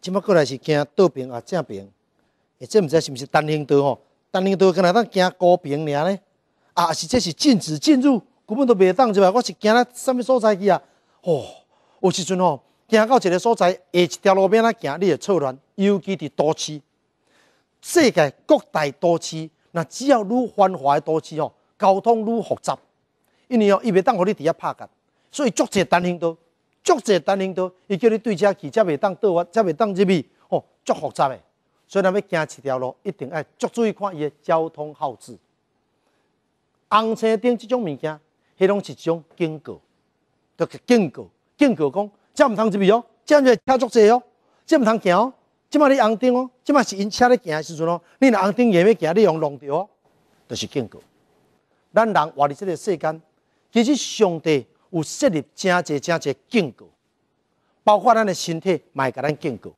即麦过来是惊道平啊，正平，诶，这毋知是毋是单行道吼。单行道，敢若咱惊高平尔咧，啊，是这是禁止进入，根本都袂当入啊。我是惊咧什物所在去啊？哦，有时阵吼，行到一个所在，下一条路边啊，行你会错乱，尤其伫都市，世界各大都市，若只要愈繁华的都市吼，交通愈复杂，因为哦，伊袂当互你伫遐拍架，所以足侪单行道。足济单领导，伊叫你对车去，则袂当倒弯，则袂当入去，吼，足复杂诶。所以咱要行一条路，一定爱足注意看伊诶交通号志。红车顶即种物件，迄拢是一种警告，就是警告。警告讲，这毋通入去哦，这毋通车足侪哦，这毋通行哦，即卖你红灯哦，即卖是因车咧行诶时阵哦，你若红灯硬要行，你用弄着哦，就是警告。咱人活伫即个世间，其实上帝。有设立真济真济警告，包括咱的身体，卖甲咱警告。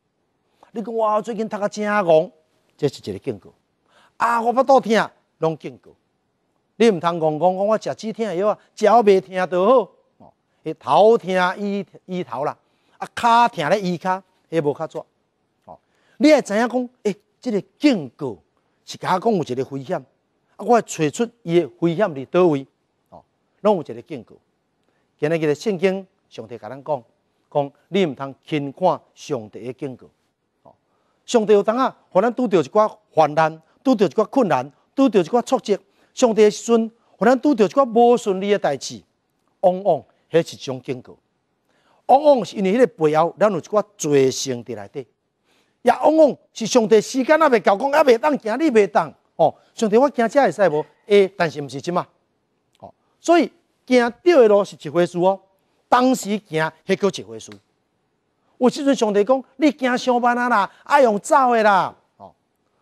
你讲我最近读啊真戆，这是一个警告。啊，我腹肚疼，拢警告。你毋通戆戆讲我食止疼药啊？食我袂疼到好？哦，头疼医医头啦，啊，骹疼咧医骹，迄无较准。哦，你会知影讲，诶，即个警告是甲讲有一个危险，啊，我找出伊的危险伫叨位？哦，拢有一个警告。前日个圣经，上帝甲咱讲，讲你毋通轻看上帝的警告。哦，上帝有当啊，互咱拄着一寡患难，拄着一寡困难，拄着一寡挫折，上帝时阵，互咱拄着一寡无顺利嘅代志，往往迄是一种警告。往往是因为迄个背后，咱有一寡罪性伫内底，也往往是上帝时间阿未够，讲也未当行，你未当。哦，上帝我行遮会使无？会，但是毋是即嘛。哦，所以。行对的路是一回事哦，当时行迄叫一回事。有时阵上帝讲，你行上班啊啦，爱用走的啦，哦，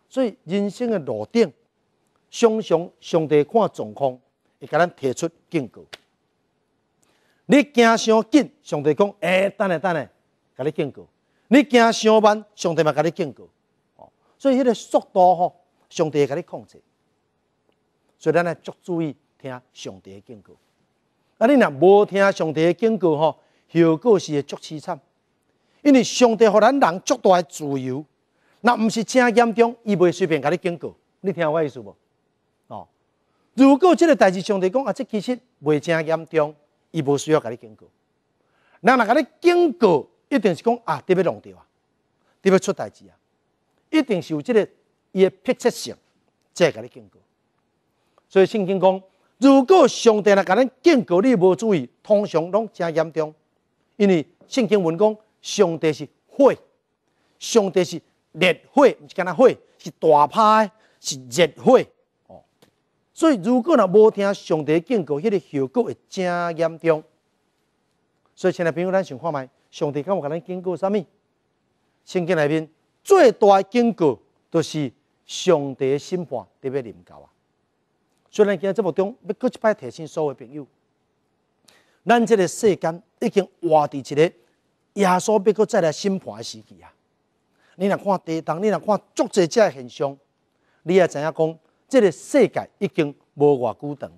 所以人生的路顶，常常上帝看状况，会甲咱提出警告。你行伤紧，上帝讲，哎，等下等下，甲你警告。你行伤慢，上帝嘛甲你警告。哦，所以迄个速度吼，上帝甲你控制。所以咱咧足注意听上帝的警告。啊，你若无听上帝的警告吼，后果是会足凄惨。因为上帝荷咱人足大自由，若毋是正严重，伊袂随便甲你警告。你听我意思无？哦，如果即个代志上帝讲啊，这其实袂正严重，伊不需要甲你警告。人若甲你警告，一定是讲啊，特别弄易啊，特别出代志啊，一定是有這个伊的迫切性，才甲你警告。所以圣经讲。如果上帝来甲咱警告，你无注意，通常拢真严重。因为圣经文讲，上帝是火，上帝是烈火，毋是干若火，是大派是热火哦。所以，如果若无听上帝警告，迄个后果会真严重。所以，亲爱朋友，咱想看卖，上帝敢有甲咱警告啥物？圣经内面最大的警告，就是上帝审判特别临到啊。虽然今日节目中，要搁一摆提醒所有朋友，咱这个世间已经活伫一个耶稣要再来审判的时期啊！你若看地动，你若看足侪只现象，你也知影讲，这个世界已经无偌久长。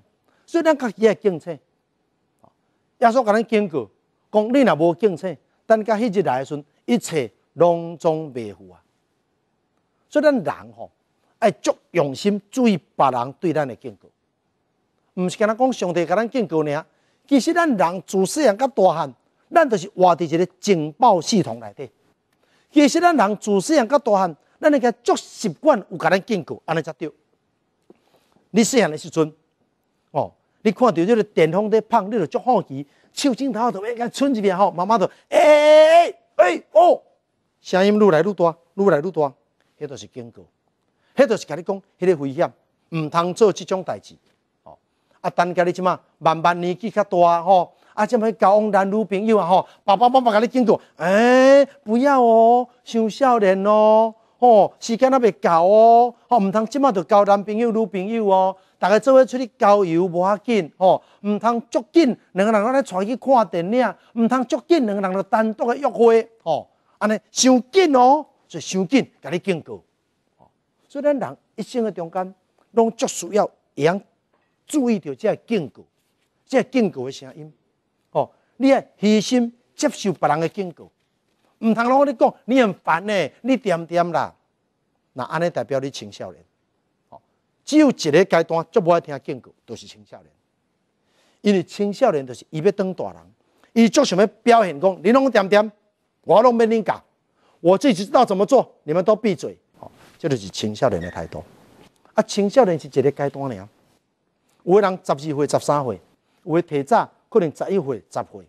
所以咱家己也警醒，耶稣甲咱警告，讲你若无警醒，等甲迄日来时，一切拢总未赴啊！所以咱人吼。爱足用心，注意别人对咱的警告，毋是讲人讲上帝讲咱警告尔。其实咱人自细人到大汉，咱都是活伫一个警报系统内底。其实咱人自细人到大汉，咱应该足习惯有格咱警告，安尼才对。你细汉的时阵，哦，你看到这个电风在胖，你就足好奇，手伸头一看，村子边吼，妈妈就诶诶诶哦，声音愈来愈大，愈来愈大，迄就是警告。迄著是甲你讲，迄个危险，毋通做即种代志。哦，啊，等家你即嘛，慢慢年纪较大，吼，啊，即嘛交往男女朋友啊，吼，爸爸妈妈甲你警告，诶，不要哦，伤少年哦，吼，时间那未够哦，吼，毋通即嘛著交男朋友女朋友哦，大家做伙出去郊游无要紧，吼，毋通足紧两个人来带去看电影，毋通足紧两个人来单独诶约会，吼，安尼伤紧哦，就伤紧甲你警告。所以，咱人一生的中间，拢足需要样注意到即个警告，即个警告的声音。哦，你爱虚心接受别人的警告，毋通我讲你很烦呢？你点点啦？那安尼代表你青少年。哦，只有一个阶段足不爱听警告，就是青少年。因为青少年就是伊要当大人，伊做什要表现讲？你弄点点，我弄免恁教，我自己知道怎么做，你们都闭嘴。这就是青少年的态度。啊，青少年是一个阶段尔，有的人十二岁、十三岁，有的提早可能十一岁、十岁，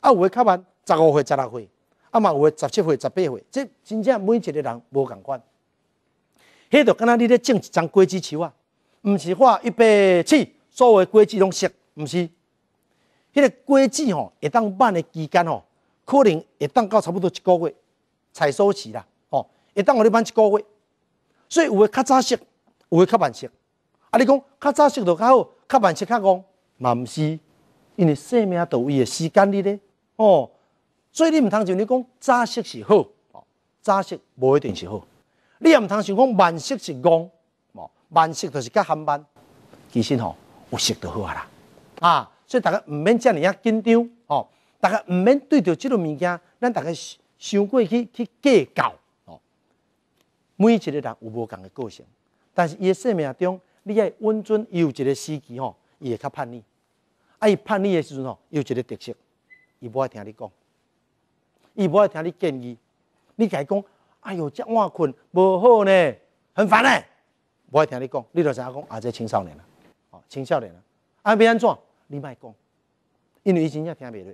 啊，有的较慢十五岁、十六岁，啊嘛有的十七岁、十八岁，即真正每一个人无共款。迄就敢若你咧种一丛果子树啊，毋是话一百次所有的果子拢熟，毋是？迄个果子吼，会当慢的期间吼，可能会当到差不多一个月才收期啦，吼，会当互你慢一个月。所以有诶较早熟，有诶较晚熟。啊，你讲较早熟就较好，较晚熟较戆，嘛毋是？因为生命到位诶时间里咧。哦，所以你毋通像你讲早熟是好，早熟无一定是好。你也毋通想讲晚熟是戆，晚熟就是较含慢。其实吼，有熟就好啊啦。啊，所以大家毋免尔啊紧张哦。大家毋免对着即个物件，咱大家想过去去计较。每一个人有无同的个性，但是伊的生命中，你爱温存有一个时期吼，伊会较叛逆。啊，伊叛逆的时阵吼，有一个特色，伊无爱听你讲，伊无爱听你建议。你家讲，哎哟，遮晏困无好呢，很烦呢，无爱听你讲。你就知影讲啊，即青少年啊，哦，青少年啊，安要安怎？你莫讲，因为伊真正听袂落，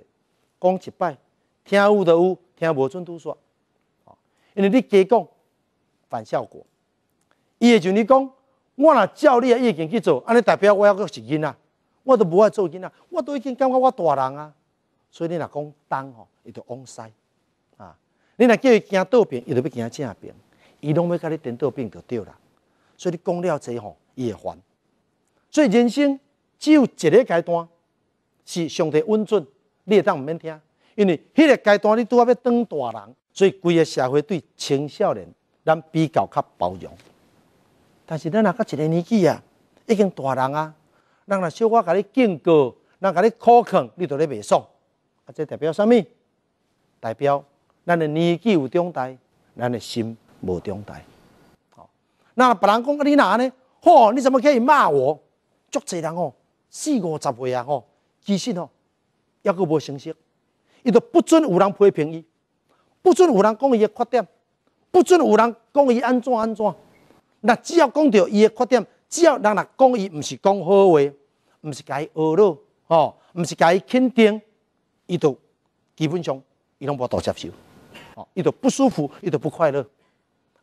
讲一摆，听有得有，听无准拄煞。哦，因为你家讲。反效果，伊会像你讲，我若照你的意见去做，安尼代表我犹阁是囡仔，我都无爱做囡仔，我都已经感觉我大人啊。所以你若讲东吼，伊著往西啊。你若叫伊惊倒变，伊著要惊正变，伊拢要甲你颠倒变就对啦。所以你讲了这吼伊会烦。所以人生只有一个阶段是上帝温准，你会当毋免听，因为迄个阶段你拄好要当大人，所以规个社会对青少年。咱比较较包容，但是咱那到一个年纪啊，已经大人啊，人若小我甲你警告，人甲你苛刻，你都咧袂爽啊！这代表什物？代表咱的年纪有长大，咱的心无长大。好，那别人讲阿你哪呢？嚯，你怎么可以骂我？足济人哦，四五十岁啊，吼，其实哦，抑佫无成熟，伊都不准有人批评伊，不准有人讲伊的缺点。不准有人讲伊安怎安怎，那只要讲到伊诶缺点，只要人若讲伊，毋是讲好话，毋是甲伊恶咯，吼，毋是甲伊肯定，伊就基本上伊拢无多接受，吼，伊就不舒服，伊就不快乐。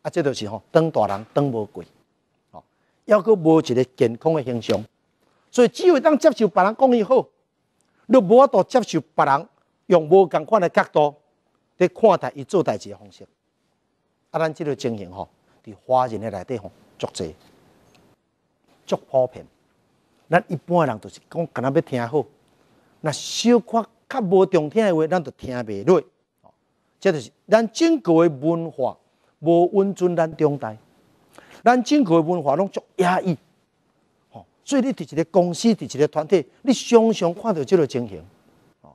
啊，这就是吼当大人当无贵，吼，要佫无一个健康诶形象，所以只有当接受别人讲伊好，你无法度接受别人用无共款诶角度伫看待伊做代志诶方式。啊，咱即个情形吼，伫华人诶内底吼，足济、足普遍。咱一般人著是讲，敢若要听好，若小可较无中听诶话，咱著听袂落。哦，这就是咱整个诶文化无温存咱中代，咱整个诶文化拢足压抑。吼，所以你伫一个公司、伫一个团体，你常常看到即个情形，哦，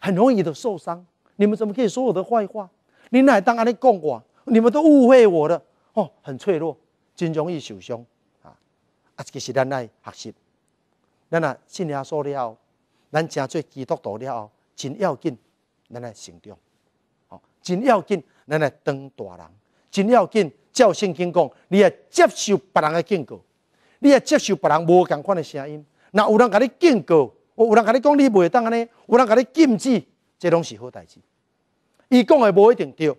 很容易就受伤。你们怎么可以说我的坏话？你会当安尼讲我？你们都误会我了，哦，很脆弱，真容易受伤啊！啊，这是咱来学习。咱啊，信耶稣了后，咱正做基督徒了后，真要紧，咱来成长，哦，真要紧，咱来当大人，真要紧，照圣经讲，你要接受别人的警告，你要接受别人无同款的声音。那有人跟你警告，我有人跟你讲你袂当安尼，有人跟你禁止，这拢是好代志。伊讲的无一定对。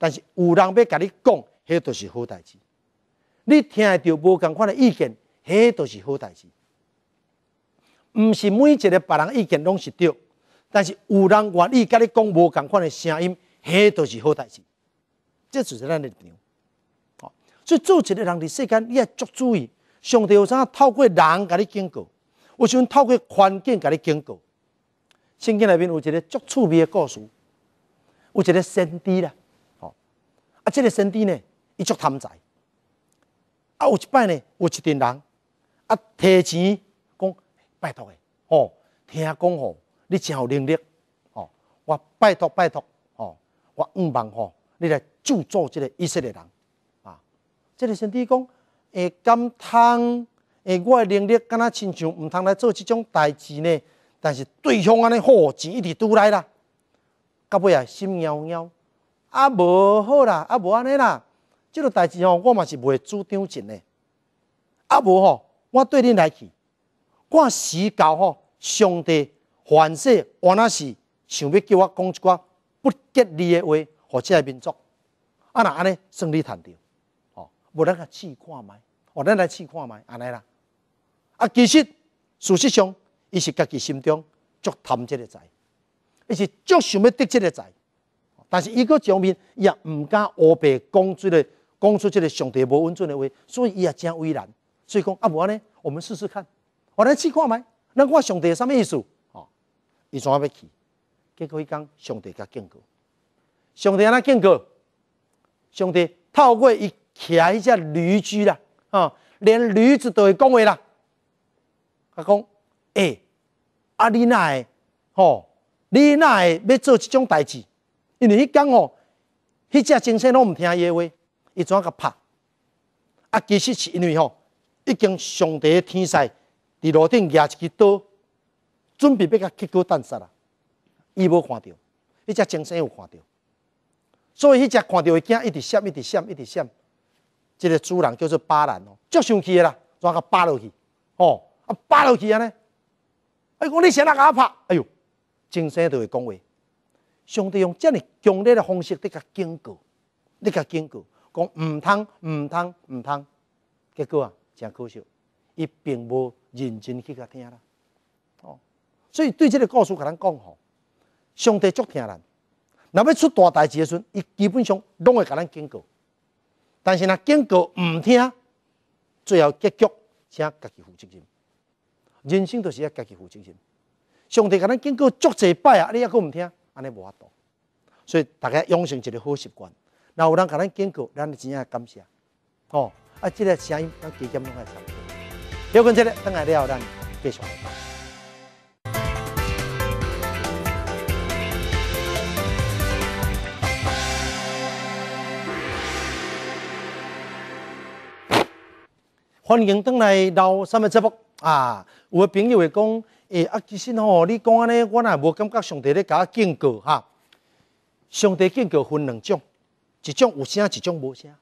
但是有人要跟你讲，迄都是好代志。你听到无共款的意见，迄都是好代志。毋是每一个别人意见拢是对，但是有人愿意跟你讲无共款的声音，迄都是好代志。这就是咱的立场。好，所以做一个人伫世间，你要足注意。上帝有啥透过人跟你警告，有时透过环境跟你警告。圣经内面有一个足趣味的故事，有一个先知啦。啊，这个先帝呢，伊足贪财。啊，有一摆呢，有一点人，啊，提前讲拜托诶，哦，听讲哦，你真有能力，哦，我拜托拜托，哦，我五万吼，你来救助即个以色列人。啊，这个先帝讲，诶，甘通，诶，我诶能力敢若亲像毋通来做即种代志呢？但是对方安尼好钱一直拄来啦，到尾啊，心喵喵。啊无好啦，啊无安尼啦，即个代志吼，我嘛是未主张真诶。啊无吼，我对恁来去，我死到吼，上帝凡是我那是想要叫我讲一寡不吉利诶话，互即个民族，啊若安尼算你趁着吼，无咱甲试看卖，我咱来试看卖，安尼啦。啊，其实事实上，伊是家己心中足贪即个财，伊是足想要得即个财。但是伊个教面也毋敢乌白讲出个讲出即个上帝无温存的话，所以伊也真为难。所以讲啊，无安尼，我们试试看，我来试看麦，咱看上帝什么意思？哦，伊怎啊要去？结果伊讲上帝甲警告，上帝安怎警告？上帝透过伊倚迄只驴驹啦，啊，连驴子都会讲话啦。甲讲，诶，啊，你哪会？吼，你哪会要做即种代志？因为伊讲哦，迄只精神拢毋听伊话，伊怎甲拍？啊，其实是因为吼，已经上帝天赛伫路顶举一支刀，准备要甲结果斩杀啦。伊无看到，迄只精神有看到，所以迄只看到会惊，一直闪，一直闪，一直闪。这个主人叫做巴兰哦，足生气啦，怎甲扒落去？哦，啊，扒落去安尼？哎，我你先来甲拍，哎呦，精神就会讲话。上帝用遮尔强烈的方式在甲警告，你甲警告，讲毋通、毋通、毋通，结果啊，真可惜，伊并无认真去甲听啦。哦，所以对即个故事，甲咱讲吼，上帝足听咱，若要出大代志的时阵，伊基本上拢会甲咱警告。但是若警告毋听，最后结局，请家己负责任。人生就是要家己负责任。上帝甲咱警告足济摆啊，你抑阁毋听。尼无法度。所以大家养成一个好习惯，那有人同咱經過，咱真係感谢。哦，啊，即个声音，咱幾點都係差要等下嚟咱继续。欢迎等到什麼節目啊？的朋友会讲。诶啊，其实吼，你讲安尼，我也无感觉。上帝咧甲警告哈，上帝警告分两种，一种有声，一种无声。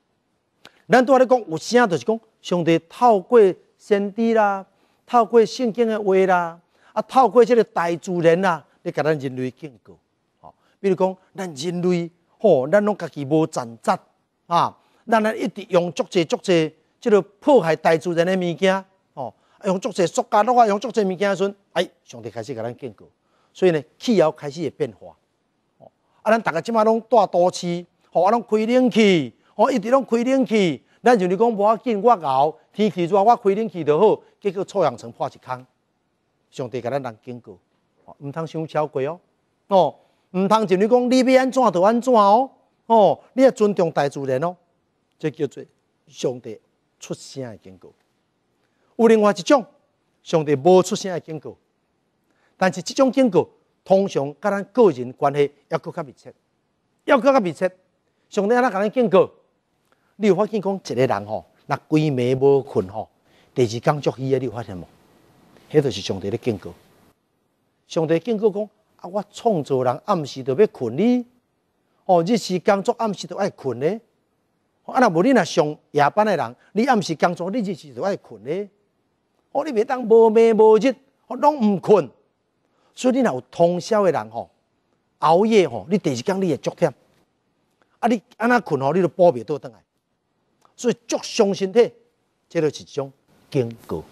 咱拄仔咧讲，有声就是讲，上帝透过先知啦，透过圣经诶话啦，啊，透过即个大自然啦，咧甲咱人类警告。吼，比如讲，咱人类吼，咱拢家己无残则啊，咱咧一直用足侪足侪即个破坏大自然诶物件。用足侪塑胶，用足侪物件的时阵，哎，上帝开始给咱警告，所以呢，气候开始会变化。哦，啊，咱逐个即马拢住都市，哦，咱开冷气，哦，一直拢开冷气。咱就是讲无要紧，我熬天气热，我开冷气就好。结果臭氧层破一空，上帝给咱人警告，毋通伤超过哦，哦，毋通就你讲你要安怎就安怎哦，哦，你也尊重大自然哦，这叫做上帝出声的警告。有另外一种，上帝无出现的警告，但是这种警告通常甲咱个人关系要更较密切，要更较密切。上帝安怎讲咱警告？你有发现讲一个人吼，那规暝无困吼，第二工作日啊，你发现无？迄就是上帝的警告。上帝警告讲啊，我创造人暗时都要困你，哦，日时工作暗时都爱困呢。啊，若无你若上夜班的人，你暗时工作你日时都爱困呢。我你咪当无眠无日，我拢毋困，所以你若有通宵的人吼，熬夜吼，你第二日讲你会足忝，啊你安那困吼，你都补袂倒转来。所以足伤身体，即是一种警告。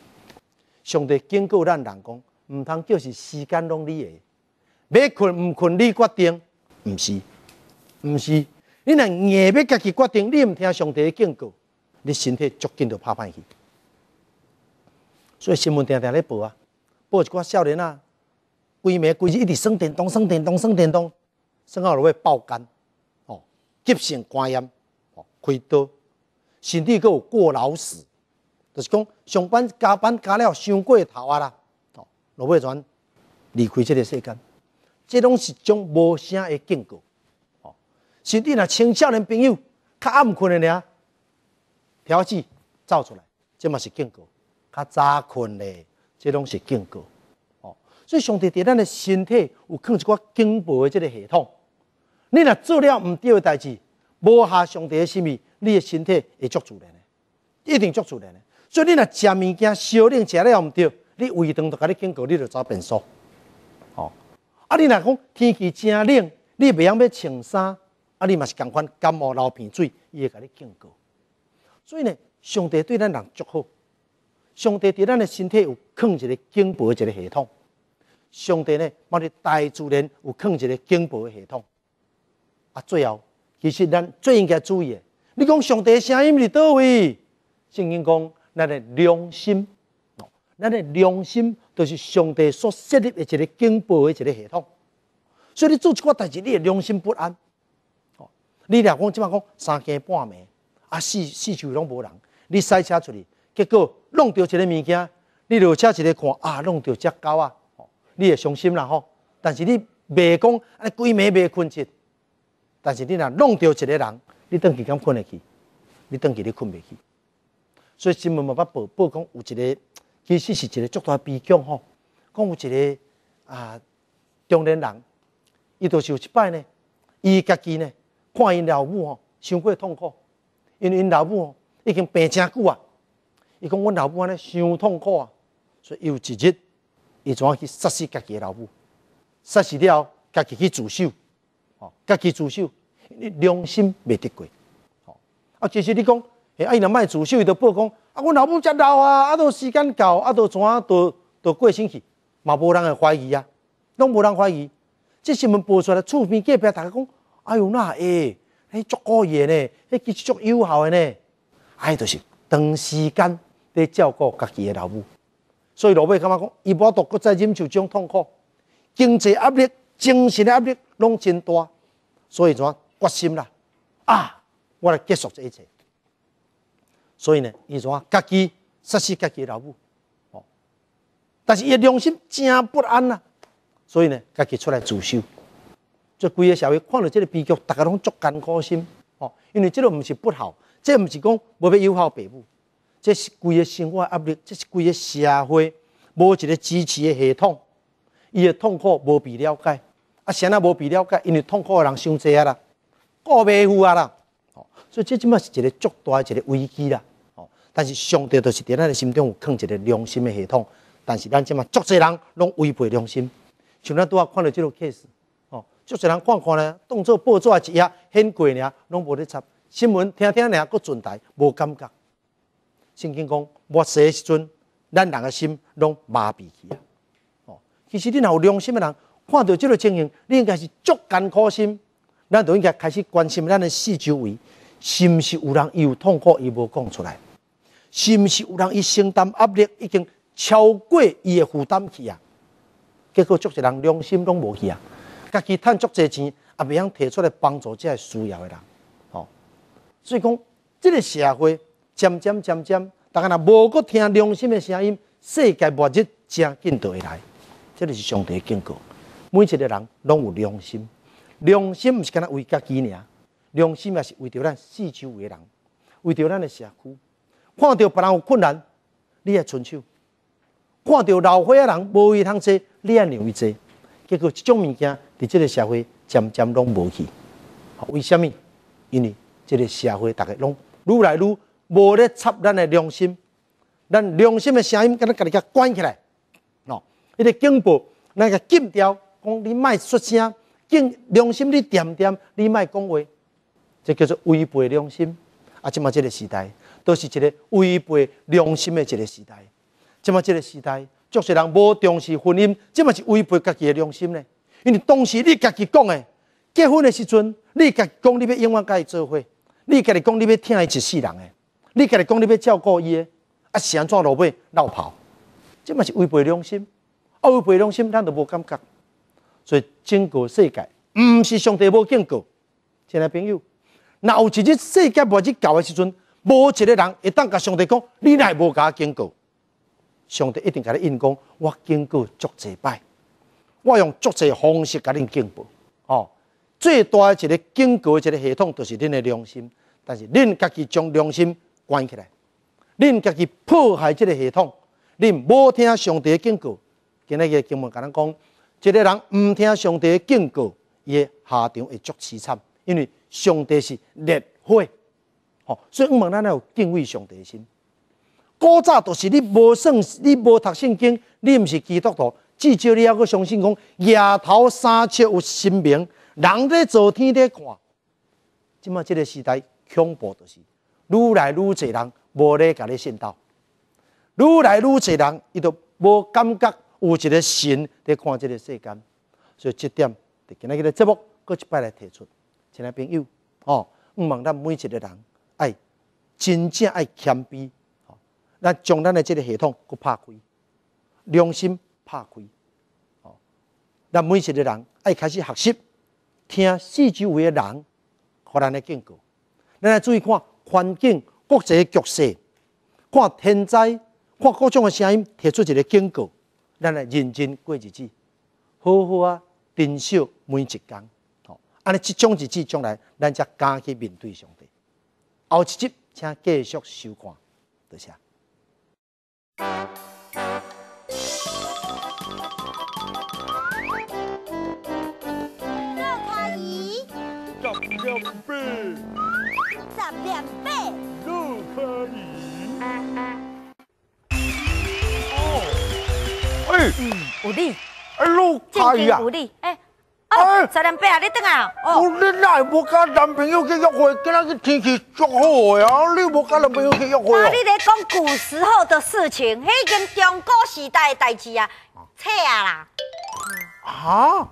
上帝警告咱人讲，毋通叫是时间拢你嘅，要困毋困你决定，毋是毋是，你若硬要家己决定，你毋听上帝的警告，你身体足紧就拍歹去。所以新闻常常咧报啊，报一寡少年啊，规暝规日一直耍电动耍电动耍电动，耍到落尾爆肝，哦，急性肝炎，哦，开刀，甚至有过劳死，就是讲上班加班加了伤过头啊啦，哦，落尾全离开这个世间，这拢是种无声的警告，哦，甚至若青少年朋友，较暗困的俩，调子走出来，这嘛是警告。较早困咧，这拢是警告哦。所以上帝对咱的身体有看一寡警报的这个系统。你若做了毋对的代志，无下上帝的心意，你的身体会作出来呢，一定作主人的。所以你若食物件少冷，食了毋唔对，你胃肠就甲你警告，你就走变数。哦，啊，你若讲天气真冷，你未晓要穿衫，啊，你嘛是共款感冒流鼻水，伊会甲你警告。所以呢，上帝对咱人足好。上帝伫咱的身体有藏一个警报一个系统，上帝呢，我们的大自然有藏一个警报系统。啊，最后其实咱最应该注意的，你讲上帝的声音伫倒位，圣经讲，咱的良心，咱的良心就是上帝所设立的一个警报的一个系统。所以你做个代志，你的良心不安。哦，你若讲即码讲三更半暝，啊，四四周围拢无人，你塞车出去。结果弄掉一个物件，你下车一个看啊，弄一只狗啊，你会伤心啦吼。但是你袂讲啊，鬼暝袂困去。但是你若弄掉一个人，你当期敢困得起？你当期你困袂起？所以新闻嘛，捌报报讲有一个，其实是一个足大悲剧吼。讲有一个啊中年人，伊就是有一摆呢，伊家己呢看因老母吼，伤过痛苦，因为因老母吼已经病真久啊。伊讲阮老母安尼伤痛苦啊，所以有一日，伊就去杀死家己的老母？杀死了后，家己去自首，哦，家己自首，良心未得过，哦，啊，其实你讲，哎，伊若卖自首伊都报讲，啊，阮老母遮老啊，啊，都时间到，啊，都怎啊都都过身去，嘛无人会怀疑啊，拢无人怀疑，即新闻报出来，厝边隔壁大家讲，哎哟，那诶迄足野呢，迄其实足有效嘞，哎，就是长时间。咧照顾家己诶老母，所以老尾感觉讲，伊无独搁再忍受这种痛苦，经济压力、精神压力拢真大，所以怎决心啦啊，我来结束这一切。所以呢，伊怎家己杀死家己诶老母，哦，但是伊良心真不安呐，所以呢，家己出来自首。这规个社会看到这个悲剧，大家拢足艰苦心哦，因为这个唔是不好，这唔是讲无要要孝父母。这是规个生活压力，这是规个社会无一个支持的系统，伊的痛苦无被了解，啊，谁那无被了解，因为痛苦的人伤侪啊啦，过未去啊啦，哦，所以这即马是一个足大一个危机啦，哦，但是上帝就是在咱的心中有藏一个良心的系统，但是咱即马足侪人拢违背良心，像咱拄下看到即个 case，哦，足侪人看看咧，当做报纸一页很过尔，拢无咧插，新闻听听尔，搁存在无感觉。圣经讲，我的时阵，咱人的心拢麻痹去啊！哦，其实你若有良心的人，看到即个情形，你应该是足艰苦心，咱都应该开始关心咱的四周围，是毋是有人有痛苦，伊无讲出来？是毋是有人伊承担压力已经超过伊的负担去啊？结果足侪人良心拢无去啊！家己赚足侪钱，也未用提出来帮助这需要的人，哦。所以讲，即个社会。渐渐渐渐，大家若无搁听良心的声音，世界末日正紧倒会来。这就是上帝警告：，每一个人拢有良心，良心毋是跟他为家己呢，良心也是为着咱四周诶人，为着咱的社区。看到别人有困难，你也伸手；，看到老伙仔人无位通坐，你也让伊坐。结果，即种物件伫即个社会渐渐拢无去，为虾米？因为即个社会逐个拢愈来愈。无咧插咱诶良心，咱良心诶声音，格咱家己甲关起来喏。迄个警报，那个禁调，讲你卖出声，警良心你点点，你卖讲话，这叫做违背良心。啊，即嘛即个时代，都是一个违背良心诶一个时代。即嘛即个时代，足侪人无重视婚姻，即嘛是违背家己诶良心呢？因为当时你家己讲诶结婚诶时阵，你家讲你要永远甲伊做伙，你家己讲你要听伊一世人诶。你家己讲你要照顾伊，啊安怎落尾闹跑，即嘛是违背良心。啊违背良心，咱都无感觉。所以整个世界，毋是上帝无警告，亲爱朋友，若有一日世界末日到诶时阵，无一个人会当甲上帝讲，你乃无甲警告，上帝一定甲你应讲，我警过足济摆，我用足济方式甲你警告。」哦，最大一个告过一个系统，就是恁诶良心。但是恁家己将良心，关起来，恁家己破坏即个系统，恁无听上帝的警告。今日嘅经文甲咱讲，一个人毋听上帝的警告，伊的下场会足凄惨。因为上帝是烈火，吼，所以吾问咱要有敬畏上帝的心。古早著是你无信，你无读圣经，你毋是基督徒，至少你还要相信讲，夜头三尺有神明，人在做，天在看。即嘛，即个时代恐怖就是。愈来愈侪人无咧甲你信道，愈来愈侪人伊都无感觉有一个神伫看即个世间，所以即点伫今仔日个节目，搁一摆来提出，亲爱朋友，哦，毋们咱每一个人爱真正爱谦卑，哦，咱将咱的即个系统搁拍开，良心拍开，哦，咱每一个人爱开始学习，听四周围的人，互咱的警告，咱来注意看。环境、国际局势、看天灾、看各种的声音，提出一个警告，咱来认真过日子，好好啊，珍惜每一天。好，安尼，即种日子将来，咱才敢去面对上帝。后一集，请继续收看。多谢。赵阿姨，赵小贝。两倍，陆克宁。哦，哎，嗯，五弟，哎，陆克宁啊。哎，哦，十两倍啊！你等下啊。五你哪会无甲男朋友去约会？今仔日天气足好个啊，你无跟男朋友去约会？那你在讲古时候的事情，迄件中国时代的代志啊，扯啊啦。啊？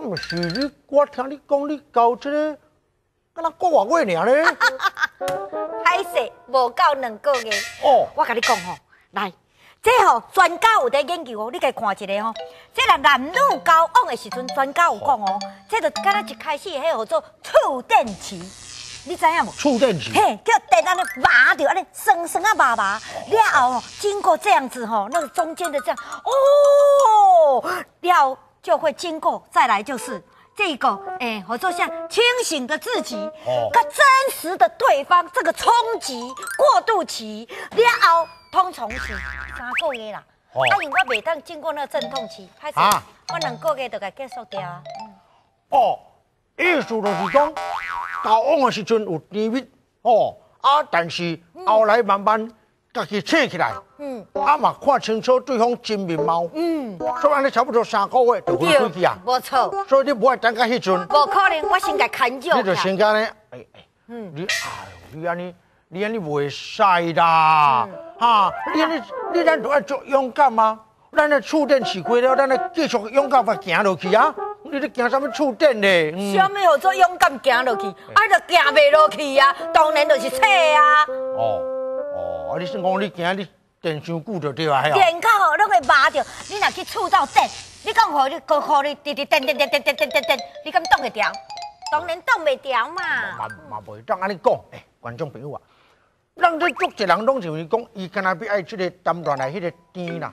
咁是你，我听你讲，你搞这个，敢那过两个月呢？哈哈还是无够两个月。哦，我跟你讲吼，来，这吼专家有在研究哦，你给看一下吼。这人男女交往的时阵，专家有讲哦，这就敢那一开始迄个叫做触电期，你知影无？触电期。嘿，叫电安尼麻着，安尼酸酸啊麻麻，了后经过这样子吼，那个中间的这样，哦，了。就会经过再来就是这个，哎，我就像清醒的自己，跟真实的对方，这个冲击过渡期，然后通从期三个月啦，啊，因为我袂当经过那个阵痛期，啊，我两个月就该结束掉啦。哦，意思就是讲交往的时阵有甜蜜，哦，啊，但是后来慢慢。甲己扯起来，嗯，阿嘛看清楚对方真面貌，嗯，所以安尼差不多三个月就回飞去啊，没错，所以你不爱等到迄阵，无可能，我先甲看见，你就先甲咧，哎哎，嗯，你哎呦，你安尼，你安尼袂衰啦，啊，你你咱都爱做勇敢吗？咱的触电吃亏了，咱的继续勇敢把行落去啊！你咧行什么触电呢？想要做勇敢行落去，啊，就行袂落去啊，当然就是错啊！哦。啊！你说讲你今仔日电伤久着对啊？哎呦，电卡互那个麻着，你若去触到电，你讲互你，互你滴滴电电电电电电电，你敢挡会着？当然挡袂着嘛。嘛嘛袂挡，安尼讲，哎，观众朋友啊，咱在足一人拢是会讲，伊敢若比爱即个谈恋爱，迄个甜啦，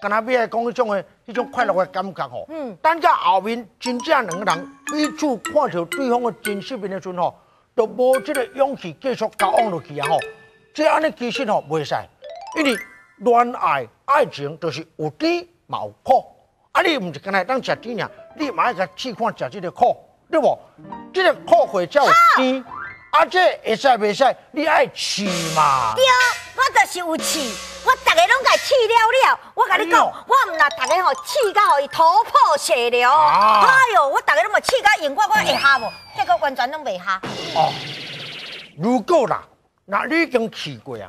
敢若比爱讲迄种诶，迄种快乐诶感觉吼。嗯。但假后面真正两个人彼此看着对方诶真实面诶时侯，都无即个勇气继续交往落去啊！吼。这安尼其实吼袂使，因为恋爱爱情就是有甜有苦，啊你唔是今日当食猪㖏，你嘛爱去试看食这个苦，对无？这个苦会有甜，啊这会使袂使？你爱试嘛？对，我就是有试，我逐个拢甲试了了，我甲你讲，我唔那逐个吼试到伊头破血流，哎呦，我逐个拢咪试到用我我下无，结果完全拢袂下。哦，如果啦。那你已经去过啊？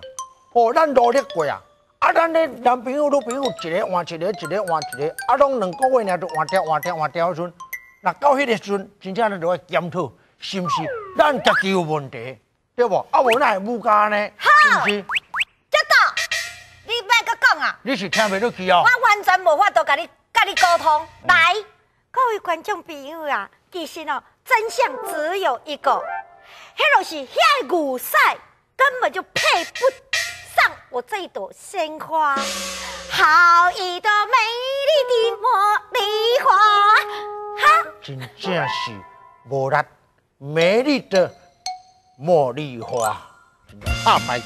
哦，咱努力过啊！啊，咱的男朋友、女朋友，一个换一个，一个换一个，啊，拢两个月呢就换掉、换掉、换掉的那到迄个阵，真正在就要检讨，是毋是咱家己有问题，对不？啊，无那系物价呢？好，教到你别阁讲啊！你是听袂入去哦。我完全无法度甲你、跟你沟通。来，各位观众朋友啊，其实哦，真相只有一个，迄就是遐牛屎。根本就配不上我这一朵鲜花，好一朵美丽的茉莉花，哈！真正是无啦美丽的茉莉花，哈买。